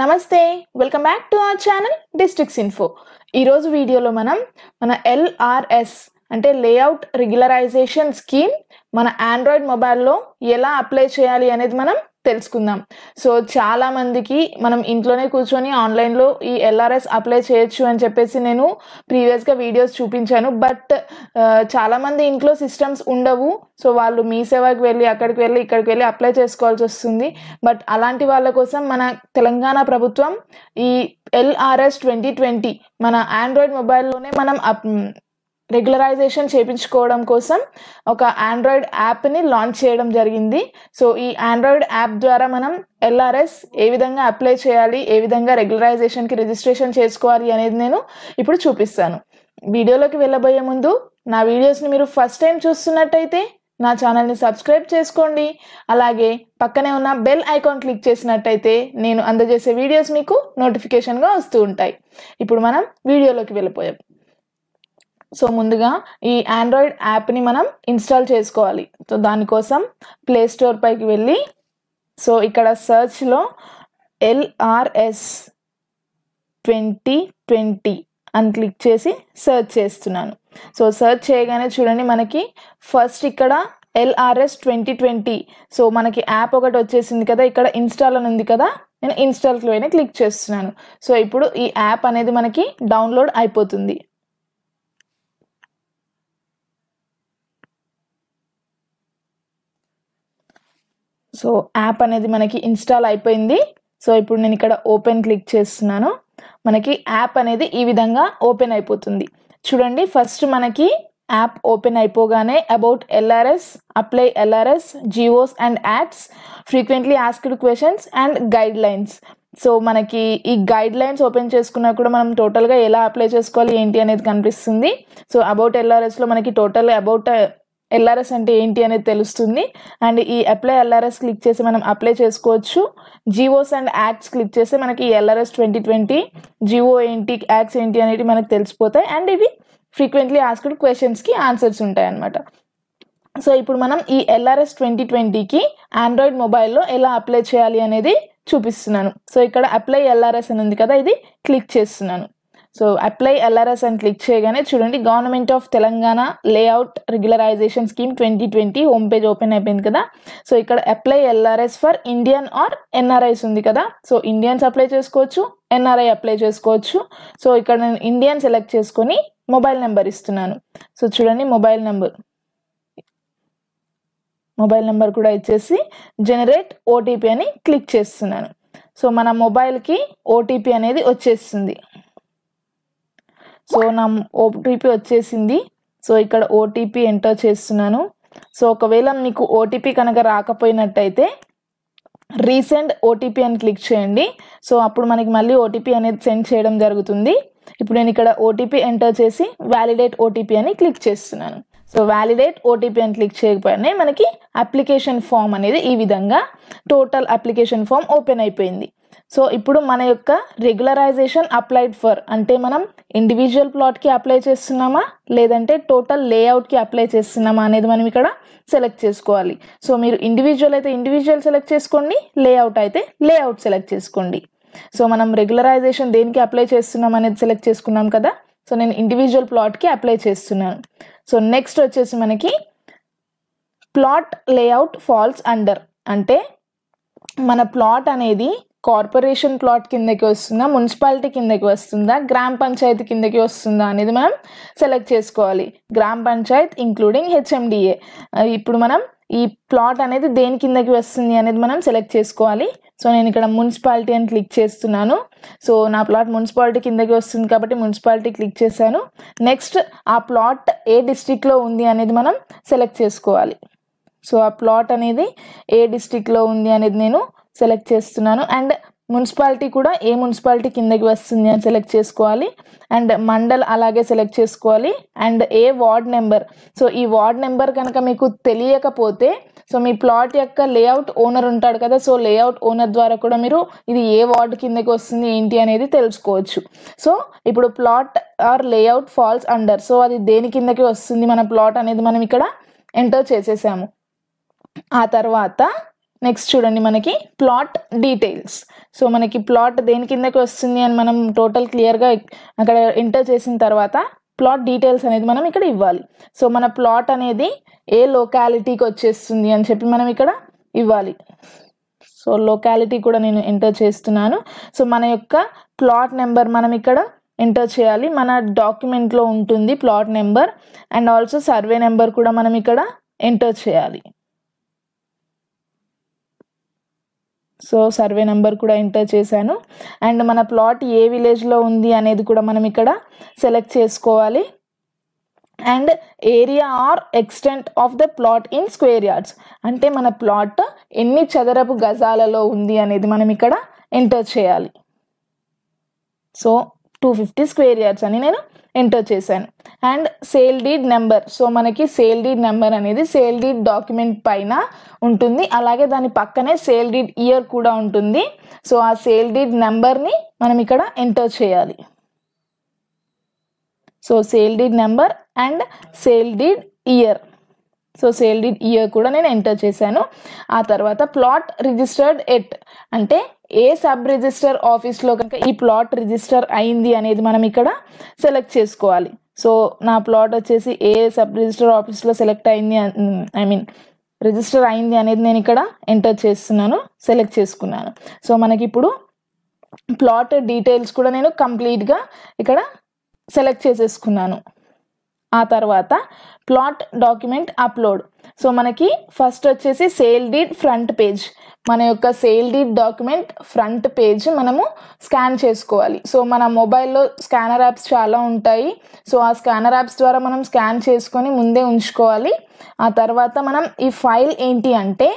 నమస్తే welcome back to our channel districts info ఈరోజు వీడియోలో మనం మన ఎల్ఆర్ఎస్ అంటే లేఅవుట్ రెగ్యులరైజేషన్ స్కీమ్ మన ఆండ్రాయిడ్ మొబైల్లో ఎలా అప్లై చేయాలి అనేది మనం తెలుసుకుందాం సో చాలా మందికి మనం ఇంట్లోనే కూర్చొని ఆన్లైన్లో ఈ ఎల్ఆర్ఎస్ అప్లై చేయొచ్చు అని చెప్పేసి నేను ప్రీవియస్గా వీడియోస్ చూపించాను బట్ చాలామంది ఇంట్లో సిస్టమ్స్ ఉండవు సో వాళ్ళు మీ సేవకు వెళ్ళి అక్కడికి వెళ్ళి ఇక్కడికి వెళ్ళి అప్లై చేసుకోవాల్సి వస్తుంది బట్ అలాంటి వాళ్ళ కోసం మన తెలంగాణ ప్రభుత్వం ఈ ఎల్ఆర్ఎస్ ట్వంటీ ట్వంటీ మన ఆండ్రాయిడ్ మొబైల్లోనే మనం రెగ్యులరైజేషన్ చేయించుకోవడం కోసం ఒక ఆండ్రాయిడ్ యాప్ని లాంచ్ చేయడం జరిగింది సో ఈ ఆండ్రాయిడ్ యాప్ ద్వారా మనం ఎల్ఆర్ఎస్ ఏ విధంగా అప్లై చేయాలి ఏ విధంగా రెగ్యులరైజేషన్కి రిజిస్ట్రేషన్ చేసుకోవాలి అనేది నేను ఇప్పుడు చూపిస్తాను వీడియోలోకి వెళ్ళబోయే ముందు నా వీడియోస్ని మీరు ఫస్ట్ టైం చూస్తున్నట్టయితే నా ఛానల్ని సబ్స్క్రైబ్ చేసుకోండి అలాగే పక్కనే ఉన్న బెల్ ఐకాన్ క్లిక్ చేసినట్టయితే నేను అందజేసే వీడియోస్ మీకు నోటిఫికేషన్గా వస్తూ ఉంటాయి ఇప్పుడు మనం వీడియోలోకి వెళ్ళిపోయాం సో ముందుగా ఈ ఆండ్రాయిడ్ యాప్ని మనం ఇన్స్టాల్ చేసుకోవాలి సో దానికోసం ప్లే స్టోర్ పైకి వెళ్ళి సో ఇక్కడ సర్చ్లో ఎల్ఆర్ఎస్ ట్వంటీ ట్వంటీ అని క్లిక్ చేసి సర్చ్ చేస్తున్నాను సో సర్చ్ చేయగానే చూడండి మనకి ఫస్ట్ ఇక్కడ ఎల్ఆర్ఎస్ ట్వంటీ ట్వంటీ సో మనకి యాప్ ఒకటి వచ్చేసింది కదా ఇక్కడ ఇన్స్టాల్ అని ఉంది కదా నేను ఇన్స్టాల్కి పోయినా క్లిక్ చేస్తున్నాను సో ఇప్పుడు ఈ యాప్ అనేది మనకి డౌన్లోడ్ అయిపోతుంది సో యాప్ అనేది మనకి ఇన్స్టాల్ అయిపోయింది సో ఇప్పుడు నేను ఇక్కడ ఓపెన్ క్లిక్ చేస్తున్నాను మనకి యాప్ అనేది ఈ విధంగా ఓపెన్ అయిపోతుంది చూడండి ఫస్ట్ మనకి యాప్ ఓపెన్ అయిపోగానే about LRS apply LRS GOs and acts frequently asked questions and guidelines so మనకి ఈ గైడ్ లైన్స్ ఓపెన్ చేసుకున్నా కూడా మనం టోటల్గా ఎలా అప్లై చేసుకోవాలి ఏంటి అనేది కనిపిస్తుంది సో అబౌట్ ఎల్ఆర్ఎస్లో మనకి టోటల్ అబౌట్ ఎల్ఆర్ఎస్ అంటే ఏంటి అనేది తెలుస్తుంది అండ్ ఈ అప్లై ఎల్ఆర్ఎస్ క్లిక్ చేసి మనం అప్లై చేసుకోవచ్చు జివోస్ అండ్ యాక్ట్స్ క్లిక్ చేస్తే మనకి ఎల్ఆర్ఎస్ ట్వంటీ ట్వంటీ జివో ఏంటి యాక్ట్స్ ఏంటి అనేవి మనకు తెలిసిపోతాయి అండ్ ఇవి ఫ్రీక్వెంట్లీ ఆస్క్డ్ క్వశ్చన్స్కి ఆన్సర్స్ ఉంటాయి అన్నమాట సో ఇప్పుడు మనం ఈ ఎల్ఆర్ఎస్ ట్వంటీ ట్వంటీకి ఆండ్రాయిడ్ మొబైల్లో ఎలా అప్లై చేయాలి అనేది చూపిస్తున్నాను సో ఇక్కడ అప్లై ఎల్ఆర్ఎస్ అని ఉంది కదా ఇది క్లిక్ చేస్తున్నాను సో అప్లై ఎల్ఆర్ఎస్ అని క్లిక్ చేయగానే చూడండి government of Telangana layout regularisation scheme twenty twenty home page open అయిపోయింది కదా సో ఇక్కడ apply LRS for Indian or NRIs ఉంది కదా సో ఇండియన్స్ అప్లై చేసుకోవచ్చు ఎన్ఆర్ఐ అప్లై చేసుకోవచ్చు సో ఇక్కడ నేను ఇండియన్ సెలెక్ట్ చేసుకొని మొబైల్ నెంబర్ ఇస్తున్నాను సో చూడండి మొబైల్ నెంబర్ మొబైల్ నెంబర్ కూడా ఇచ్చేసి జనరేట్ ఓటీపీ అని క్లిక్ చేస్తున్నాను సో మన మొబైల్కి ఓటీపీ అనేది వచ్చేస్తుంది సో నా ఓటీపీ వచ్చేసింది సో ఇక్కడ ఓటీపీ ఎంటర్ చేస్తున్నాను సో ఒకవేళ మీకు ఓటీపీ కనుక రాకపోయినట్టయితే రీసెంట్ ఓటీపీ అని క్లిక్ చేయండి సో అప్పుడు మనకి మళ్ళీ ఓటీపీ అనేది సెండ్ చేయడం జరుగుతుంది ఇప్పుడు నేను ఇక్కడ ఓటీపీ ఎంటర్ చేసి వ్యాలిడేట్ ఓటీపీ అని క్లిక్ చేస్తున్నాను సో వ్యాలిడేట్ ఓటీపీ అని క్లిక్ చేయకపోయినా మనకి అప్లికేషన్ ఫామ్ అనేది ఈ విధంగా టోటల్ అప్లికేషన్ ఫామ్ ఓపెన్ అయిపోయింది సో ఇప్పుడు మన యొక్క రెగ్యులరైజేషన్ అప్లైడ్ ఫర్ అంటే మనం ఇండివిజువల్ ప్లాట్కి అప్లై చేస్తున్నామా లేదంటే టోటల్ లేఅవుట్కి అప్లై చేస్తున్నామా అనేది మనం ఇక్కడ సెలెక్ట్ చేసుకోవాలి సో మీరు ఇండివిజువల్ అయితే ఇండివిజువల్ సెలెక్ట్ చేసుకోండి లేఅవుట్ అయితే లేఅవుట్ సెలెక్ట్ చేసుకోండి సో మనం రెగ్యులరైజేషన్ దేనికి అప్లై చేస్తున్నాం అనేది సెలెక్ట్ చేసుకున్నాం కదా సో నేను ఇండివిజువల్ ప్లాట్కి అప్లై చేస్తున్నాను సో నెక్స్ట్ వచ్చేసి మనకి ప్లాట్ లేఅవుట్ ఫాల్స్ అండర్ అంటే మన ప్లాట్ అనేది కార్పొరేషన్ ప్లాట్ కిందకి వస్తుందా మున్సిపాలిటీ కిందకి వస్తుందా గ్రామ పంచాయతీ కిందకి వస్తుందా అనేది మనం సెలెక్ట్ చేసుకోవాలి గ్రామ పంచాయత్ ఇంక్లూడింగ్ హెచ్ఎండిఏ ఇప్పుడు మనం ఈ ప్లాట్ అనేది దేని కిందకి వస్తుంది అనేది మనం సెలెక్ట్ చేసుకోవాలి సో నేను ఇక్కడ మున్సిపాలిటీ అని క్లిక్ చేస్తున్నాను సో నా ప్లాట్ మున్సిపాలిటీ కిందకి వస్తుంది కాబట్టి మున్సిపాలిటీ క్లిక్ చేశాను నెక్స్ట్ ఆ ప్లాట్ ఏ డిస్టిక్లో ఉంది అనేది మనం సెలెక్ట్ చేసుకోవాలి సో ఆ ప్లాట్ అనేది ఏ డిస్టిక్లో ఉంది అనేది నేను సెలెక్ట్ చేస్తున్నాను అండ్ మున్సిపాలిటీ కూడా ఏ మున్సిపాలిటీ కిందకి వస్తుంది అని సెలెక్ట్ చేసుకోవాలి అండ్ మండల్ అలాగే సెలెక్ట్ చేసుకోవాలి అండ్ ఏ వార్డ్ నెంబర్ సో ఈ వార్డ్ నెంబర్ కనుక మీకు తెలియకపోతే సో మీ ప్లాట్ యొక్క లేఅవుట్ ఓనర్ ఉంటాడు కదా సో లేఅవుట్ ఓనర్ ద్వారా కూడా మీరు ఇది ఏ వార్డ్ కిందకి వస్తుంది ఏంటి అనేది తెలుసుకోవచ్చు సో ఇప్పుడు plot or layout falls under so అది దేని కిందకి వస్తుంది మన ప్లాట్ అనేది మనం ఇక్కడ ఎంటర్ చేసేసాము ఆ తర్వాత నెక్స్ట్ చూడండి మనకి ప్లాట్ డీటెయిల్స్ సో మనకి ప్లాట్ దేని కిందకి వస్తుంది అని మనం టోటల్ క్లియర్గా అక్కడ ఎంటర్ చేసిన తర్వాత ప్లాట్ డీటెయిల్స్ అనేది మనం ఇక్కడ ఇవ్వాలి సో మన ప్లాట్ అనేది ఏ లొకాలిటీకి వచ్చేస్తుంది అని చెప్పి మనం ఇక్కడ ఇవ్వాలి సో లొకాలిటీ కూడా నేను ఎంటర్ చేస్తున్నాను సో మన యొక్క ప్లాట్ నెంబర్ మనం ఇక్కడ ఎంటర్ చేయాలి మన డాక్యుమెంట్లో ఉంటుంది plot number and also survey number కూడా మనం ఇక్కడ ఎంటర్ చేయాలి సో సర్వే నెంబర్ కూడా ఎంటర్ చేశాను అండ్ మన ప్లాట్ ఏ విలేజ్లో ఉంది అనేది కూడా మనం ఇక్కడ సెలెక్ట్ చేసుకోవాలి and area or extent of the plot in square yards అంటే మన ప్లాట్ ఎన్ని చదరపు గజాలలో ఉంది అనేది మనం ఇక్కడ ఎంటర్ చేయాలి so two fifty square yards అని నేను ఎంటర్ చేశాను and sale deed number so మనకి సేల్ డీడ్ నెంబర్ అనేది సేల్ డీడ్ డాక్యుమెంట్ పైన ఉంటుంది అలాగే దాని పక్కనే సేల్ డీడ్ ఇయర్ కూడా ఉంటుంది సో ఆ సేల్ డీడ్ నెంబర్ని మనం ఇక్కడ ఎంటర్ చేయాలి so sale deed number and sale deed year so sale deed year కూడా నేను ఎంటర్ చేశాను ఆ తర్వాత ప్లాట్ రిజిస్టర్డ్ ఎట్ అంటే ఏ సబ్ రిజిస్టర్ ఆఫీస్లో కనుక ఈ ప్లాట్ రిజిస్టర్ అయింది అనేది మనం ఇక్కడ సెలెక్ట్ చేసుకోవాలి సో నా ప్లాట్ వచ్చేసి ఏ సబ్ రిజిస్టర్ ఆఫీస్లో సెలెక్ట్ అయింది ఐ మీన్ రిజిస్టర్ అయింది అనేది నేను ఇక్కడ ఎంటర్ చేస్తున్నాను సెలెక్ట్ చేసుకున్నాను సో మనకి ఇప్పుడు ప్లాట్ డీటెయిల్స్ కూడా నేను కంప్లీట్గా ఇక్కడ సెలెక్ట్ చేసేసుకున్నాను ఆ తర్వాత ప్లాట్ డాక్యుమెంట్ అప్లోడ్ సో మనకి ఫస్ట్ వచ్చేసి సేల్ డీడ్ ఫ్రంట్ పేజ్ మన యొక్క sale deed document front page మనము స్కాన్ చేసుకోవాలి సో మన మొబైల్లో స్కానర్ యాప్స్ చాలా ఉంటాయి సో ఆ స్కానర్ యాప్స్ ద్వారా మనం స్కాన్ చేసుకొని ముందే ఉంచుకోవాలి ఆ తర్వాత మనం ఈ ఫైల్ ఏంటి అంటే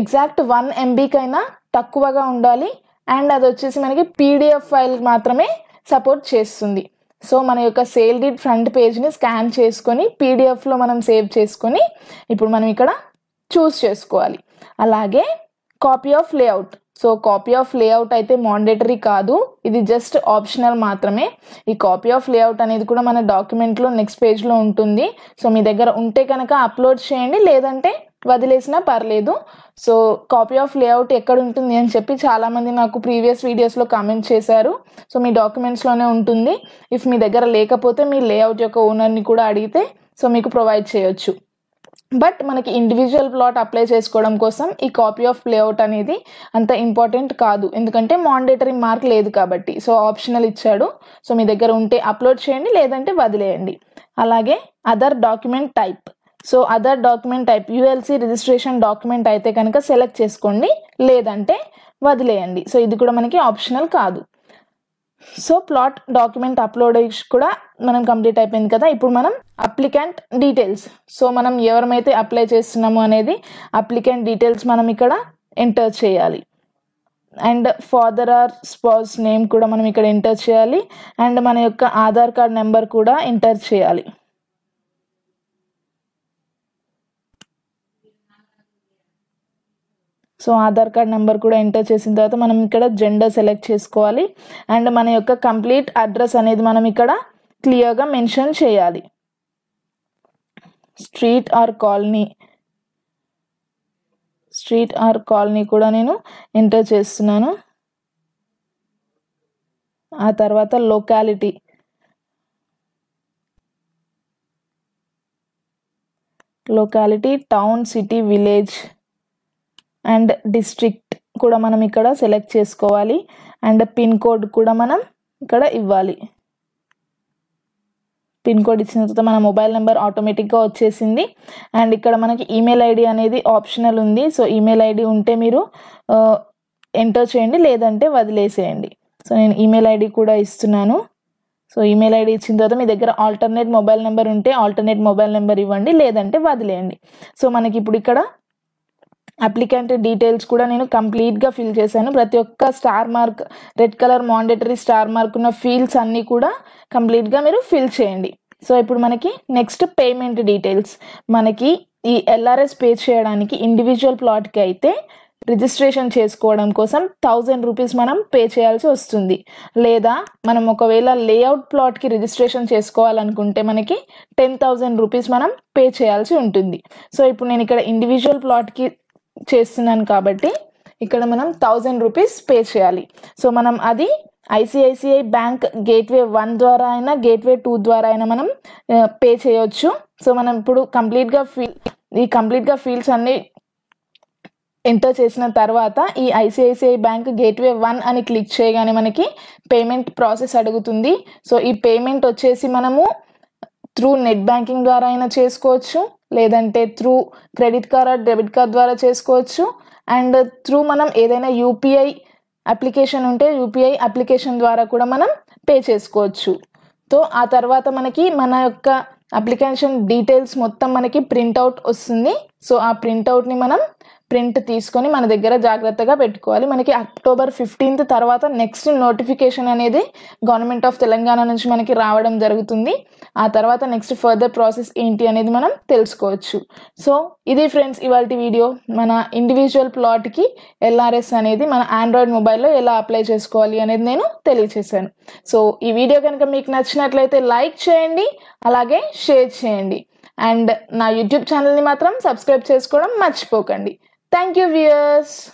ఎగ్జాక్ట్ వన్ ఎంబీకైనా తక్కువగా ఉండాలి అండ్ అది వచ్చేసి మనకి పీడిఎఫ్ ఫైల్ మాత్రమే సపోర్ట్ చేస్తుంది సో మన యొక్క సేల్ డీడ్ ఫ్రంట్ పేజ్ని స్కాన్ చేసుకొని పీడిఎఫ్లో మనం సేవ్ చేసుకొని ఇప్పుడు మనం ఇక్కడ చూస్ చేసుకోవాలి అలాగే copy of layout so copy of layout అయితే మాండేటరీ కాదు ఇది జస్ట్ ఆప్షనల్ మాత్రమే ఈ కాపీ ఆఫ్ లేఅవుట్ అనేది కూడా మన డాక్యుమెంట్లో నెక్స్ట్ పేజ్లో ఉంటుంది సో మీ దగ్గర ఉంటే కనుక అప్లోడ్ చేయండి లేదంటే వదిలేసినా పర్లేదు సో కాపీ ఆఫ్ లేఅవుట్ ఎక్కడ ఉంటుంది అని చెప్పి చాలామంది నాకు ప్రీవియస్ వీడియోస్లో కామెంట్ చేశారు సో మీ డాక్యుమెంట్స్లోనే ఉంటుంది ఇఫ్ మీ దగ్గర లేకపోతే మీ లేఅవుట్ యొక్క ఓనర్ని కూడా అడిగితే సో మీకు ప్రొవైడ్ చేయొచ్చు బట్ మనకి ఇండివిజువల్ ప్లాట్ అప్లై చేసుకోవడం కోసం ఈ కాపీ ఆఫ్ ప్లేఅవుట్ అనేది అంత ఇంపార్టెంట్ కాదు ఎందుకంటే మాండేటరీ మార్క్ లేదు కాబట్టి సో ఆప్షనల్ ఇచ్చాడు సో మీ దగ్గర ఉంటే అప్లోడ్ చేయండి లేదంటే వదిలేయండి అలాగే other document type so other document type ULC registration document అయితే కనుక సెలెక్ట్ చేసుకోండి లేదంటే వదిలేయండి సో ఇది కూడా మనకి ఆప్షనల్ కాదు సో ప్లాట్ డాక్యుమెంట్ అప్లోడ్ కూడా మనం కంప్లీట్ అయిపోయింది కదా ఇప్పుడు మనం అప్లికెంట్ డీటెయిల్స్ సో మనం ఎవరమైతే అప్లై చేస్తున్నామో అనేది అప్లికెంట్ డీటెయిల్స్ మనం ఇక్కడ ఎంటర్ చేయాలి and father or spouse name కూడా మనం ఇక్కడ ఎంటర్ చేయాలి అండ్ మన యొక్క ఆధార్ కార్డ్ నెంబర్ కూడా ఎంటర్ చేయాలి సో ఆధార్ కార్డ్ నెంబర్ కూడా ఎంటర్ చేసిన తర్వాత మనం ఇక్కడ జెండర్ సెలెక్ట్ చేసుకోవాలి అండ్ మన యొక్క కంప్లీట్ అడ్రస్ అనేది మనం ఇక్కడ క్లియర్గా మెన్షన్ చేయాలి street or colony street or colony కూడా నేను ఎంటర్ చేస్తున్నాను ఆ తర్వాత locality locality town city village and district కూడా మనం ఇక్కడ సెలెక్ట్ చేసుకోవాలి అండ్ పిన్ కోడ్ కూడా మనం ఇక్కడ ఇవ్వాలి పిన్ కోడ్ ఇచ్చిన తర్వాత మన మొబైల్ నెంబర్ ఆటోమేటిక్గా వచ్చేసింది అండ్ ఇక్కడ మనకి ఈమెయిల్ ఐడి అనేది ఆప్షనల్ ఉంది సో ఈమెయిల్ ఐడి ఉంటే మీరు ఎంటర్ చేయండి లేదంటే వదిలేసేయండి సో నేను ఈమెయిల్ ఐడి కూడా ఇస్తున్నాను సో ఈమెయిల్ ఐడి ఇచ్చిన తర్వాత మీ దగ్గర ఆల్టర్నేట్ మొబైల్ నెంబర్ ఉంటే ఆల్టర్నేట్ మొబైల్ నెంబర్ ఇవ్వండి లేదంటే వదిలేయండి సో మనకి ఇప్పుడు ఇక్కడ అప్లికెంట్ డీటెయిల్స్ కూడా నేను కంప్లీట్గా ఫిల్ చేశాను ప్రతి ఒక్క star mark red colour mandatory star mark ఉన్న ఫీల్డ్స్ అన్నీ కూడా కంప్లీట్గా మీరు ఫిల్ చేయండి సో ఇప్పుడు మనకి నెక్స్ట్ పేమెంట్ డీటెయిల్స్ మనకి ఈ ఎల్ఆర్ఎస్ పే చేయడానికి ఇండివిజువల్ ప్లాట్కి అయితే రిజిస్ట్రేషన్ చేసుకోవడం కోసం థౌజండ్ రూపీస్ మనం పే చేయాల్సి వస్తుంది లేదా మనం ఒకవేళ లేఅవుట్ ప్లాట్కి రిజిస్ట్రేషన్ చేసుకోవాలనుకుంటే మనకి టెన్ థౌజండ్ రూపీస్ మనం పే చేయాల్సి ఉంటుంది సో ఇప్పుడు నేను ఇక్కడ ఇండివిజువల్ ప్లాట్కి చేస్తున్నాను కాబట్టి ఇక్కడ మనం థౌజండ్ రూపీస్ పే చేయాలి సో మనం అది ఐసిఐసిఐ బ్యాంక్ గేట్వే వన్ ద్వారా అయినా గేట్వే టూ ద్వారా అయినా మనం పే చేయొచ్చు సో మనం ఇప్పుడు కంప్లీట్గా ఫీల్ ఈ కంప్లీట్గా ఫీల్స్ అన్ని ఎంటర్ చేసిన తర్వాత ఈ ఐసిఐసిఐ బ్యాంక్ గేట్వే వన్ అని క్లిక్ చేయగానే మనకి పేమెంట్ ప్రాసెస్ అడుగుతుంది సో ఈ పేమెంట్ వచ్చేసి మనము త్రూ నెట్ బ్యాంకింగ్ ద్వారా అయినా చేసుకోవచ్చు లేదంటే through credit card or debit card ద్వారా చేసుకోవచ్చు అండ్ త్రూ మనం ఏదైనా యూపీఐ అప్లికేషన్ ఉంటే యూపీఐ అప్లికేషన్ ద్వారా కూడా మనం పే చేసుకోవచ్చు తో ఆ తర్వాత మనకి మన యొక్క అప్లికేషన్ డీటెయిల్స్ మొత్తం మనకి ప్రింట్అవుట్ వస్తుంది సో ఆ ప్రింట్అవుట్ని మనం ప్రింట్ తీసుకొని మన దగ్గర జాగ్రత్తగా పెట్టుకోవాలి మనకి అక్టోబర్ ఫిఫ్టీన్త్ తర్వాత నెక్స్ట్ నోటిఫికేషన్ అనేది గవర్నమెంట్ ఆఫ్ తెలంగాణ నుంచి మనకి రావడం జరుగుతుంది ఆ తర్వాత నెక్స్ట్ ఫర్దర్ ప్రాసెస్ ఏంటి అనేది మనం తెలుసుకోవచ్చు సో ఇది ఫ్రెండ్స్ ఇవాళ వీడియో మన ఇండివిజువల్ ప్లాట్కి ఎల్ఆర్ఎస్ అనేది మన ఆండ్రాయిడ్ మొబైల్లో ఎలా అప్లై చేసుకోవాలి అనేది నేను తెలియచేశాను సో ఈ వీడియో కనుక మీకు నచ్చినట్లయితే లైక్ చేయండి అలాగే షేర్ చేయండి అండ్ నా యూట్యూబ్ ఛానల్ని మాత్రం సబ్స్క్రైబ్ చేసుకోవడం మర్చిపోకండి Thank you, viewers.